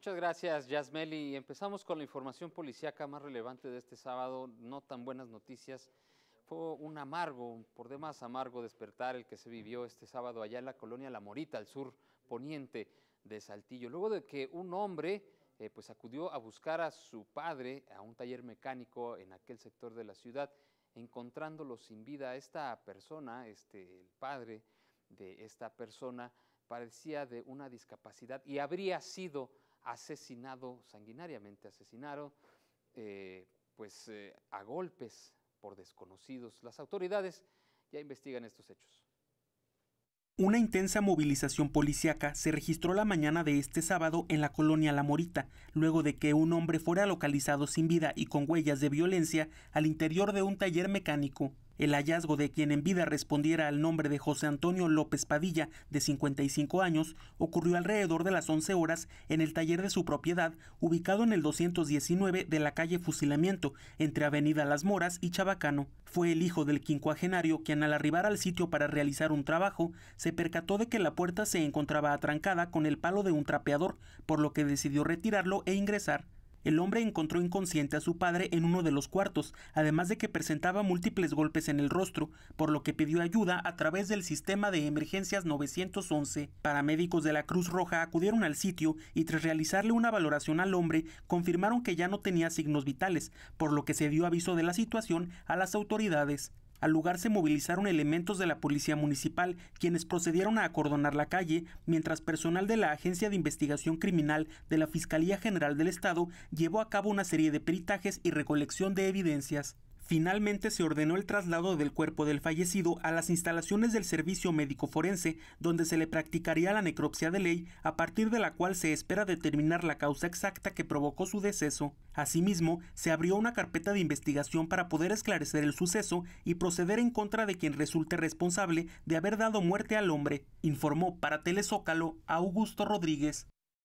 Muchas gracias, Yasmeli. Empezamos con la información policíaca más relevante de este sábado. No tan buenas noticias. Fue un amargo, por demás amargo despertar el que se vivió este sábado allá en la colonia La Morita, al sur poniente de Saltillo. Luego de que un hombre eh, pues acudió a buscar a su padre a un taller mecánico en aquel sector de la ciudad, encontrándolo sin vida. Esta persona, este, el padre de esta persona, parecía de una discapacidad y habría sido asesinado sanguinariamente, asesinado eh, pues, eh, a golpes por desconocidos. Las autoridades ya investigan estos hechos. Una intensa movilización policiaca se registró la mañana de este sábado en la colonia La Morita, luego de que un hombre fuera localizado sin vida y con huellas de violencia al interior de un taller mecánico. El hallazgo de quien en vida respondiera al nombre de José Antonio López Padilla, de 55 años, ocurrió alrededor de las 11 horas en el taller de su propiedad, ubicado en el 219 de la calle Fusilamiento, entre Avenida Las Moras y Chabacano. Fue el hijo del quincuagenario quien al arribar al sitio para realizar un trabajo, se percató de que la puerta se encontraba atrancada con el palo de un trapeador, por lo que decidió retirarlo e ingresar. El hombre encontró inconsciente a su padre en uno de los cuartos, además de que presentaba múltiples golpes en el rostro, por lo que pidió ayuda a través del sistema de emergencias 911. Paramédicos de la Cruz Roja acudieron al sitio y tras realizarle una valoración al hombre, confirmaron que ya no tenía signos vitales, por lo que se dio aviso de la situación a las autoridades. Al lugar se movilizaron elementos de la policía municipal, quienes procedieron a acordonar la calle, mientras personal de la Agencia de Investigación Criminal de la Fiscalía General del Estado llevó a cabo una serie de peritajes y recolección de evidencias. Finalmente se ordenó el traslado del cuerpo del fallecido a las instalaciones del servicio médico forense, donde se le practicaría la necropsia de ley, a partir de la cual se espera determinar la causa exacta que provocó su deceso. Asimismo, se abrió una carpeta de investigación para poder esclarecer el suceso y proceder en contra de quien resulte responsable de haber dado muerte al hombre, informó para Telezócalo Augusto Rodríguez.